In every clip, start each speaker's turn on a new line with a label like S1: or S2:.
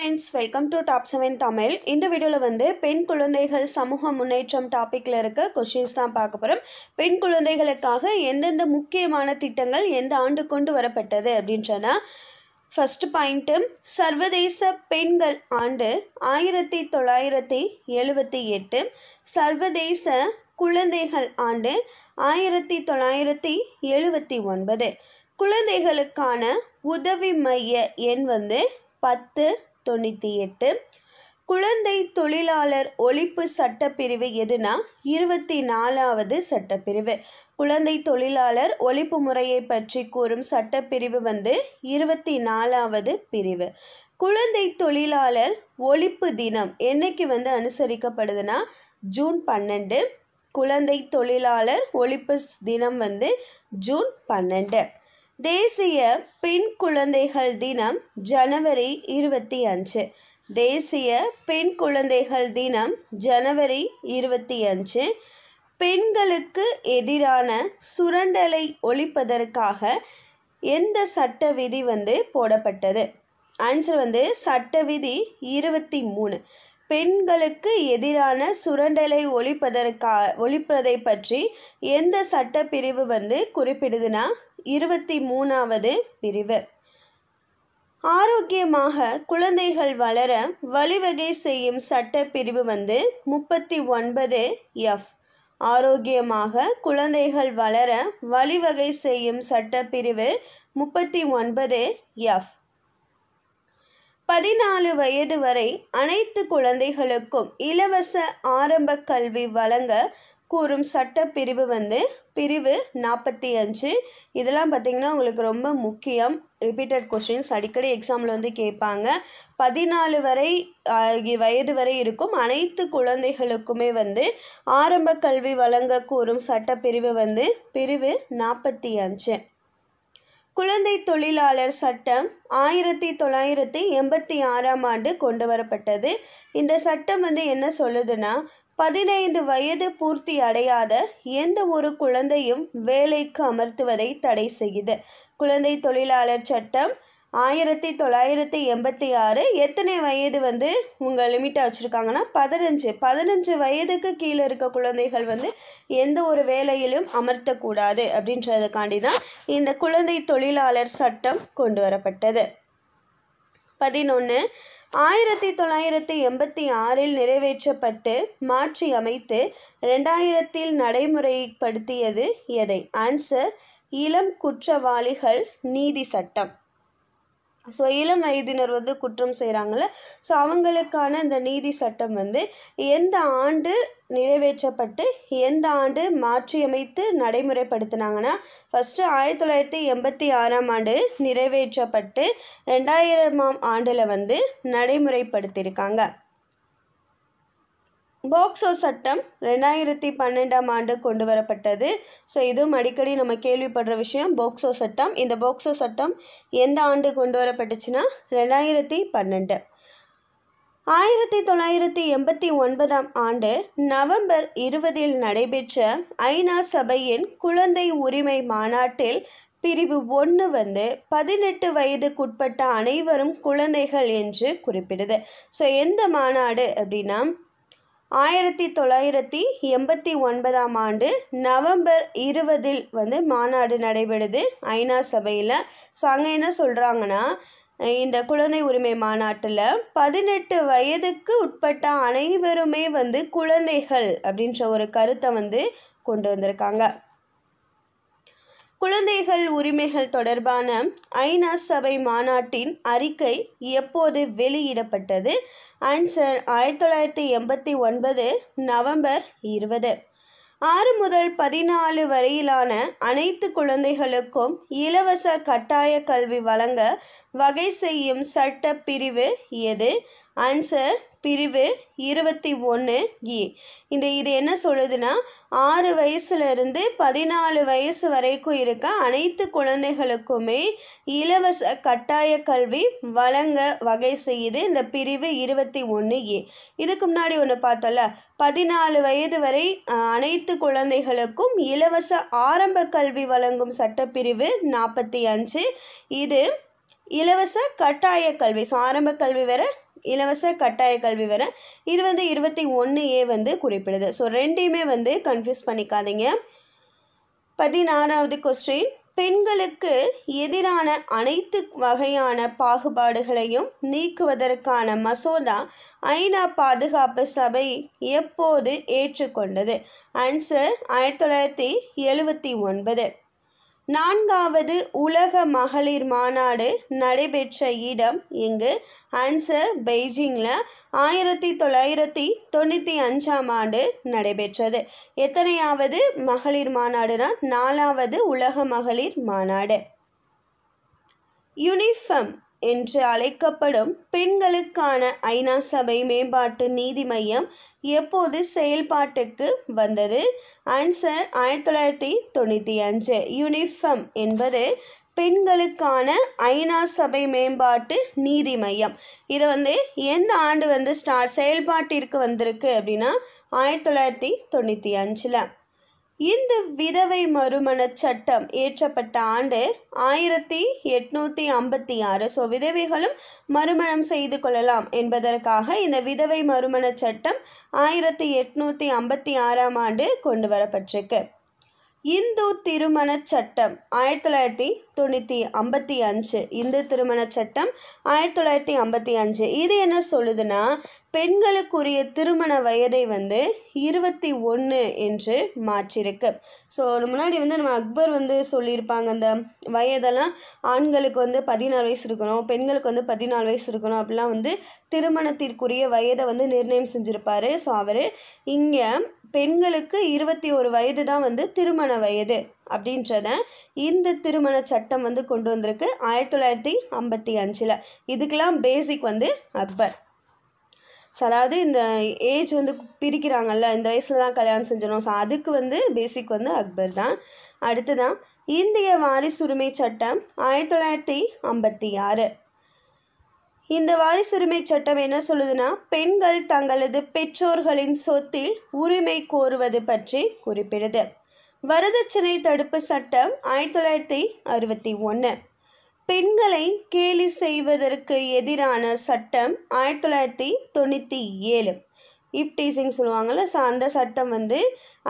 S1: Friends welcome to top seven Tamil இந்த வீடியோவில் வந்து பெண் குழந்தைகள் சமூக முன்னேற்றம் டாப்பிக்கில் இருக்க கொஷின்ஸ் தான் பார்க்க போகிறோம் பெண் குழந்தைகளுக்காக எந்தெந்த முக்கியமான திட்டங்கள் எந்த ஆண்டு கொண்டு வரப்பட்டது அப்படின்றனா ஃபஸ்ட்டு பாயிண்ட்டு சர்வதேச பெண்கள் ஆண்டு ஆயிரத்தி தொள்ளாயிரத்தி எழுபத்தி எட்டு சர்வதேச குழந்தைகள் ஆண்டு ஆயிரத்தி தொள்ளாயிரத்தி எழுபத்தி ஒன்பது குழந்தைகளுக்கான உதவி மைய எண் வந்து பத்து தொண்ணூற்றி எட்டு குழந்தை தொழிலாளர் ஒழிப்பு சட்டப்பிரிவு எதுனா இருபத்தி நாலாவது சட்டப்பிரிவு குழந்தை தொழிலாளர் ஒழிப்பு முறையை பற்றி கூறும் சட்டப்பிரிவு வந்து இருபத்தி நாலாவது பிரிவு குழந்தை தொழிலாளர் ஒழிப்பு தினம் என்னைக்கு வந்து அனுசரிக்கப்படுதுன்னா ஜூன் பன்னெண்டு குழந்தை தொழிலாளர் ஒழிப்பு தினம் வந்து ஜூன் பன்னெண்டு தேசிய பெண் குழந்தைகள் தினம் ஜனவரி இருபத்தி அஞ்சு தேசிய பெண் குழந்தைகள் தினம் ஜனவரி இருபத்தி அஞ்சு பெண்களுக்கு எதிரான சுரண்டலை ஒழிப்பதற்காக எந்த சட்ட விதி வந்து போடப்பட்டது ஆன்சர் வந்து சட்ட விதி இருபத்தி மூணு பெண்களுக்கு எதிரான சுரண்டலை ஒழிப்பதற்கா ஒழிப்பதை பற்றி எந்த சட்டப்பிரிவு வந்து குறிப்பிடுதுன்னா இருபத்தி மூணாவது பிரிவு ஆரோக்கியமாக குழந்தைகள் வளர வழிவகை செய்யும் சட்டப்பிரிவு வந்து முப்பத்தி ஒன்பது எஃப் ஆரோக்கியமாக குழந்தைகள் வளர வழிவகை செய்யும் சட்டப்பிரிவு முப்பத்தி ஒன்பது எஃப் பதினாலு வயது வரை அனைத்து குழந்தைகளுக்கும் இலவச ஆரம்ப கல்வி வழங்க கூறும் சட்டப்பிரிவு வந்து பிரிவு நாற்பத்தி அஞ்சு இதெல்லாம் பார்த்திங்கன்னா உங்களுக்கு ரொம்ப முக்கியம் ரிப்பீட்டட் கொஷின்ஸ் அடிக்கடி எக்ஸாமில் வந்து கேட்பாங்க பதினாலு வரை வயது வரை இருக்கும் அனைத்து குழந்தைகளுக்குமே வந்து ஆரம்ப கல்வி வழங்க கூறும் சட்டப்பிரிவு வந்து பிரிவு நாற்பத்தி அஞ்சு குழந்தை தொழிலாளர் சட்டம் ஆயிரத்தி தொள்ளாயிரத்தி எண்பத்தி ஆறாம் ஆண்டு கொண்டு வரப்பட்டது இந்த சட்டம் வந்து என்ன சொல்லுதுன்னா பதினைந்து வயது பூர்த்தி அடையாத எந்த ஒரு குழந்தையும் வேலைக்கு அமர்த்துவதை தடை செய்யுது குழந்தை தொழிலாளர் சட்டம் ஆயிரத்தி தொள்ளாயிரத்தி எண்பத்தி ஆறு எத்தனை வயது வந்து உங்கள் லிமிட்டாக வச்சுருக்காங்கன்னா பதினஞ்சு பதினஞ்சு வயதுக்கு கீழே இருக்க குழந்தைகள் வந்து எந்த ஒரு வேலையிலும் அமர்த்தக்கூடாது அப்படின்றதுக்காண்டி தான் இந்த குழந்தை தொழிலாளர் சட்டம் கொண்டு வரப்பட்டது பதினொன்று ஆயிரத்தி தொள்ளாயிரத்தி எண்பத்தி ஆறில் நிறைவேற்றப்பட்டு மாற்றி அமைத்து ரெண்டாயிரத்தில் நடைமுறைப்படுத்தியது எதை ஆன்சர் இளம் குற்றவாளிகள் நீதி சட்டம் ஸோ இளம் வயதினர் வந்து குற்றம் செய்கிறாங்கள ஸோ அவங்களுக்கான இந்த நீதி சட்டம் வந்து எந்த ஆண்டு நிறைவேற்றப்பட்டு எந்த ஆண்டு மாற்றியமைத்து நடைமுறைப்படுத்தினாங்கன்னா ஃபஸ்ட்டு ஆயிரத்தி தொள்ளாயிரத்தி எண்பத்தி ஆறாம் ஆண்டு நிறைவேற்றப்பட்டு ரெண்டாயிரமாம் ஆண்டில் வந்து நடைமுறைப்படுத்தியிருக்காங்க போக்சோ சட்டம் ரெண்டாயிரத்தி பன்னெண்டாம் ஆண்டு கொண்டு வரப்பட்டது ஸோ இதுவும் அடிக்கடி நம்ம கேள்விப்படுற விஷயம் போக்சோ சட்டம் இந்த போக்சோ சட்டம் எந்த ஆண்டு கொண்டு வரப்பட்டுச்சுன்னா ரெண்டாயிரத்தி பன்னெண்டு ஆயிரத்தி தொள்ளாயிரத்தி எண்பத்தி ஒன்பதாம் ஆண்டு நவம்பர் இருபதில் நடைபெற்ற ஐநா சபையின் குழந்தை உரிமை மாநாட்டில் பிரிவு ஒன்று வந்து பதினெட்டு வயதுக்குட்பட்ட அனைவரும் குழந்தைகள் என்று குறிப்பிடுது ஸோ எந்த மாநாடு அப்படின்னா ஆயிரத்தி தொள்ளாயிரத்தி எண்பத்தி ஒன்பதாம் ஆண்டு நவம்பர் இருபதில் வந்து மாநாடு நடைபெறுது ஐநா சபையில் ஸோ அங்கே என்ன சொல்கிறாங்கன்னா இந்த குழந்தை உரிமை மாநாட்டில் பதினெட்டு வயதுக்கு உட்பட்ட அனைவருமே வந்து குழந்தைகள் அப்படின்ற ஒரு கருத்தை வந்து கொண்டு வந்திருக்காங்க குழந்தைகள் உரிமைகள் தொடர்பான ஐநா சபை மாநாட்டின் அறிக்கை எப்போது வெளியிடப்பட்டது ஆன்சர் ஆயிரத்தி தொள்ளாயிரத்தி எண்பத்தி ஒன்பது நவம்பர் இருபது ஆறு முதல் பதினாலு வரையிலான அனைத்து குழந்தைகளுக்கும் இலவச கட்டாய கல்வி வழங்க வகை செய்யும் சட்ட பிரிவு எது ஆன்சர் பிரிவு இருபத்தி ஒன்று ஏ e. இந்த இது என்ன சொல்லுதுன்னா ஆறு வயசுலேருந்து பதினாலு வயசு வரைக்கும் இருக்க அனைத்து குழந்தைகளுக்குமே இலவச கட்டாய கல்வி வழங்க வகை செய்யுது இந்த பிரிவு இருபத்தி ஒன்று ஏ e. இதுக்கு முன்னாடி ஒன்று பார்த்தோம்ல பதினாலு வயது வரை அனைத்து குழந்தைகளுக்கும் இலவச ஆரம்ப கல்வி வழங்கும் சட்டப்பிரிவு நாற்பத்தி அஞ்சு இது இலவச கட்டாய கல்வி ஸோ ஆரம்ப கல்வி வர இலவச கட்டாய கல்வி வர இது வந்து இருபத்தி ஒன்று ஏ வந்து குறிப்பிடுது ஸோ ரெண்டையுமே வந்து கன்ஃபியூஸ் பண்ணிக்காதீங்க பதினாறாவது கொஸ்டின் பெண்களுக்கு எதிரான அனைத்து வகையான பாகுபாடுகளையும் நீக்குவதற்கான மசோதா ஐநா பாதுகாப்பு சபை எப்போது ஏற்றுக்கொண்டது ஆன்சர் ஆயிரத்தி தொள்ளாயிரத்தி எழுபத்தி ஒன்பது நான்காவது உலக மகளிர் மாநாடு நடைபெற்ற இடம் இங்கு ஆன்சர் பெய்ஜிங்கில் ஆயிரத்தி தொள்ளாயிரத்தி தொண்ணூற்றி அஞ்சாம் ஆண்டு நடைபெற்றது எத்தனையாவது மகளிர் மாநாடுனா நாலாவது உலக மகளிர் மாநாடு யூனிஃபார்ம் என்று அழைக்கப்படும் பெண்களுக்கான ஐநா சபை மேம்பாட்டு நீதி மையம் எப்போது செயல்பாட்டுக்கு வந்தது ஆன்சர் ஆயிரத்தி தொள்ளாயிரத்தி தொண்ணூற்றி அஞ்சு யூனிஃபார்ம் என்பது பெண்களுக்கான ஐநா சபை மேம்பாட்டு நீதி மையம் இது வந்து எந்த ஆண்டு வந்து ஸ்டார் செயல்பாட்டிற்கு வந்திருக்கு அப்படின்னா ஆயிரத்தி தொள்ளாயிரத்தி தொண்ணூற்றி அஞ்சில் இந்த விதவை மறுமண சட்டம் இயற்றப்பட்ட ஆண்டு ஆயிரத்தி எட்நூற்றி ஐம்பத்தி ஆறு ஸோ விதவைகளும் மறுமணம் செய்து கொள்ளலாம் என்பதற்காக இந்த விதவை மறுமண சட்டம் ஆயிரத்தி எட்நூற்றி ஐம்பத்தி ஆறாம் ஆண்டு கொண்டு வரப்பட்டிருக்கு இந்து திருமண சட்டம் ஆயிரத்தி தொள்ளாயிரத்தி தொண்ணூற்றி ஐம்பத்தி அஞ்சு இந்து திருமண சட்டம் ஆயிரத்தி தொள்ளாயிரத்தி ஐம்பத்தி அஞ்சு இது என்ன சொல்லுதுன்னா பெண்களுக்குரிய திருமண வயதை வந்து இருபத்தி ஒன்று என்று மாற்றிருக்கு ஸோ முன்னாடி வந்து நம்ம அக்பர் வந்து சொல்லியிருப்பாங்க அந்த வயதெல்லாம் ஆண்களுக்கு வந்து பதினாறு வயசு இருக்கணும் பெண்களுக்கு வந்து பதினாலு வயசு இருக்கணும் அப்படிலாம் வந்து திருமணத்திற்குரிய வயதை வந்து நிர்ணயம் செஞ்சுருப்பார் ஸோ அவர் இங்கே பெண்களுக்கு இருபத்தி ஒரு வயது தான் வந்து திருமண வயது அப்படின்றத இந்த திருமண சட்டம் வந்து கொண்டு வந்திருக்கு ஆயிரத்தி தொள்ளாயிரத்தி ஐம்பத்தி அஞ்சில் இதுக்கெல்லாம் பேசிக் வந்து அக்பர் அதாவது இந்த ஏஜ் வந்து பிரிக்கிறாங்கல்ல இந்த வயசில் தான் கல்யாணம் செஞ்சிடணும் ஸோ அதுக்கு வந்து பேசிக் வந்து அக்பர் தான் தான் இந்திய வாரிசுரிமை சட்டம் ஆயிரத்தி தொள்ளாயிரத்தி ஐம்பத்தி ஆறு இந்த வாரிசுரிமை சட்டம் என்ன சொல்லுதுன்னா பெண்கள் தங்களது பெற்றோர்களின் சொத்தில் உரிமை கோருவது பற்றி குறிப்பிடுது வரதட்சணை தடுப்பு சட்டம் ஆயிரத்தி தொள்ளாயிரத்தி அறுபத்தி ஒன்று பெண்களை கேலி செய்வதற்கு எதிரான சட்டம் ஆயிரத்தி தொள்ளாயிரத்தி தொண்ணூற்றி ஏழு இப்டீசிங் சொல்லுவாங்கள்ல ஸோ அந்த சட்டம் வந்து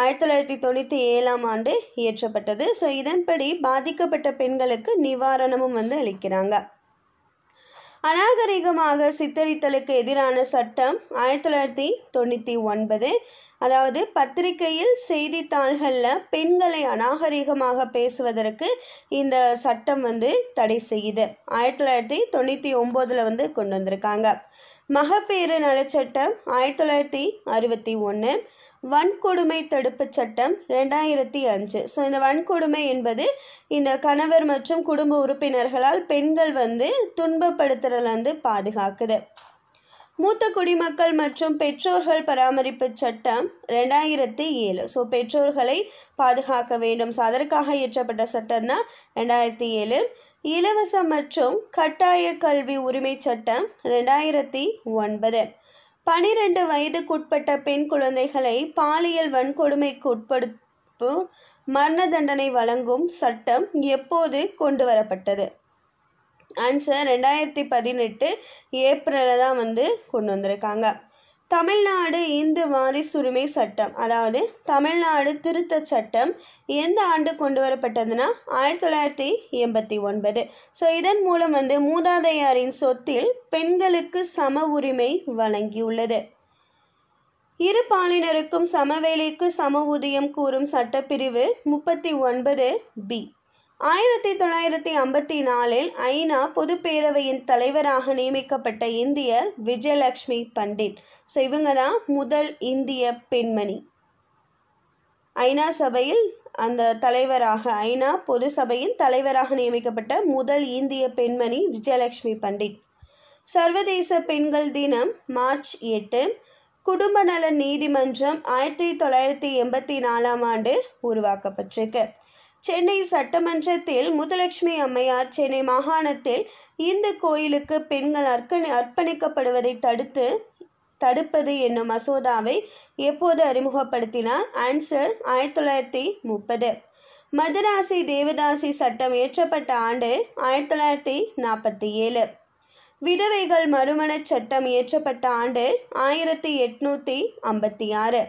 S1: ஆயிரத்தி தொள்ளாயிரத்தி தொண்ணூற்றி ஏழாம் ஆண்டு இயற்றப்பட்டது ஸோ இதன்படி பாதிக்கப்பட்ட பெண்களுக்கு நிவாரணமும் வந்து அளிக்கிறாங்க அநாகரிகமாக சித்தரித்தலுக்கு எதிரான சட்டம் ஆயிரத்தி தொள்ளாயிரத்தி தொண்ணூற்றி ஒன்பது அதாவது பத்திரிகையில் செய்தித்தாள்களில் பெண்களை அநாகரிகமாக பேசுவதற்கு இந்த சட்டம் வந்து தடை செய்யுது ஆயிரத்தி தொள்ளாயிரத்தி தொண்ணூற்றி ஒம்போதில் வந்து கொண்டு வந்திருக்காங்க மகப்பேறு நலச்சட்டம் ஆயிரத்தி தொள்ளாயிரத்தி அறுபத்தி ஒன்று வன்கொடுமை தடுப்பு சட்டம் ரெண்டாயிரத்தி அஞ்சு ஸோ இந்த வன்கொடுமை என்பது இந்த கணவர் மற்றும் குடும்ப உறுப்பினர்களால் பெண்கள் வந்து துன்பப்படுத்துறதுலேருந்து பாதுகாக்குது மூத்த குடிமக்கள் மற்றும் பெற்றோர்கள் பராமரிப்பு சட்டம் ரெண்டாயிரத்தி ஏழு ஸோ பெற்றோர்களை பாதுகாக்க வேண்டும் ஸோ அதற்காக இயற்றப்பட்ட சட்டம் தான் ரெண்டாயிரத்தி ஏழு இலவச மற்றும் கட்டாய கல்வி உரிமை சட்டம் ரெண்டாயிரத்தி ஒன்பது பனிரெண்டு வயதுக்குட்பட்ட பெண் குழந்தைகளை பாலியல் வன்கொடுமைக்கு உட்படுத்தும் மரண தண்டனை வழங்கும் சட்டம் எப்போது கொண்டு வரப்பட்டது ஆன்சர் ரெண்டாயிரத்தி பதினெட்டு ஏப்ரலில் தான் வந்து கொண்டு வந்திருக்காங்க தமிழ்நாடு இந்து வாரிசுரிமை சட்டம் அதாவது தமிழ்நாடு திருத்த சட்டம் எந்த ஆண்டு கொண்டு வரப்பட்டதுன்னா ஆயிரத்தி தொள்ளாயிரத்தி எண்பத்தி ஒன்பது ஸோ இதன் மூலம் வந்து மூதாதையாரின் சொத்தில் பெண்களுக்கு சம உரிமை வழங்கியுள்ளது இரு பாலினருக்கும் சமவேலைக்கு சம ஊதியம் கூறும் சட்டப்பிரிவு முப்பத்தி ஒன்பது பி ஆயிரத்தி தொள்ளாயிரத்தி ஐம்பத்தி நாலில் ஐநா பொதுப்பேரவையின் தலைவராக நியமிக்கப்பட்ட இந்தியர் விஜயலக்ஷ்மி பண்டிட் ஸோ இவங்க தான் முதல் இந்திய பெண்மணி ஐநா சபையில் அந்த தலைவராக ஐநா பொது சபையின் தலைவராக நியமிக்கப்பட்ட முதல் இந்திய பெண்மணி விஜயலக்ஷ்மி பண்டிட் சர்வதேச பெண்கள் தினம் மார்ச் எட்டு குடும்ப நல நீதிமன்றம் ஆயிரத்தி தொள்ளாயிரத்தி எண்பத்தி நாலாம் ஆண்டு உருவாக்கப்பட்டிருக்கு சென்னை சட்டமன்றத்தில் முத்துலட்சுமி அம்மையார் சென்னை மாகாணத்தில் இந்து கோயிலுக்கு பெண்கள் அர்ப்பணி அர்ப்பணிக்கப்படுவதை தடுத்து தடுப்பது என்னும் மசோதாவை எப்போது அறிமுகப்படுத்தினார் ஆன்சர் ஆயிரத்தி தொள்ளாயிரத்தி முப்பது மதராசி தேவதாசி சட்டம் இயற்றப்பட்ட ஆண்டு ஆயிரத்தி தொள்ளாயிரத்தி நாற்பத்தி ஏழு விதவைகள் மறுமணச் சட்டம் இயற்றப்பட்ட ஆண்டு ஆயிரத்தி எட்நூற்றி ஐம்பத்தி ஆறு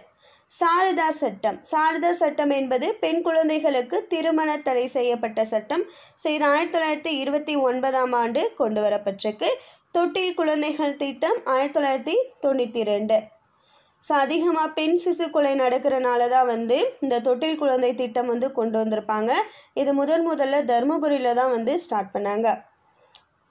S1: சாரதா சட்டம் சாரதா சட்டம் என்பது பெண் குழந்தைகளுக்கு திருமண தடை செய்யப்பட்ட சட்டம் இது ஆயிரத்தி தொள்ளாயிரத்தி இருபத்தி ஒன்பதாம் ஆண்டு கொண்டு வரப்பட்டிருக்கு தொட்டில் குழந்தைகள் திட்டம் ஆயிரத்தி தொள்ளாயிரத்தி தொண்ணூற்றி ரெண்டு ஸோ அதிகமாக பெண் சிசு கொலை நடக்கிறனால தான் வந்து இந்த தொட்டில் குழந்தை திட்டம் வந்து கொண்டு வந்திருப்பாங்க இது முதன் முதல்ல தருமபுரியில் தான் வந்து ஸ்டார்ட் பண்ணாங்க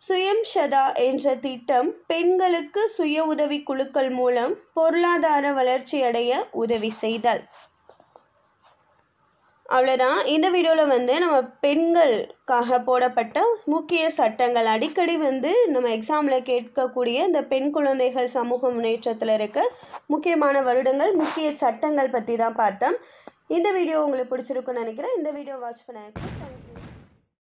S1: சுயம் சதா என்ற திட்டம் பெண்களுக்கு சுய உதவி குழுக்கள் மூலம் பொருளாதார வளர்ச்சி அடைய உதவி செய்தல் அவ்வளோதான் இந்த வீடியோவில் வந்து நம்ம பெண்களுக்காக போடப்பட்ட முக்கிய சட்டங்கள் அடிக்கடி வந்து நம்ம எக்ஸாமில் கேட்கக்கூடிய இந்த பெண் குழந்தைகள் சமூக முன்னேற்றத்தில் இருக்க முக்கியமான வருடங்கள் முக்கிய சட்டங்கள் பற்றி தான் பார்த்தோம் இந்த வீடியோ உங்களுக்கு பிடிச்சிருக்குன்னு நினைக்கிறேன் இந்த வீடியோ வாட்ச் பண்ண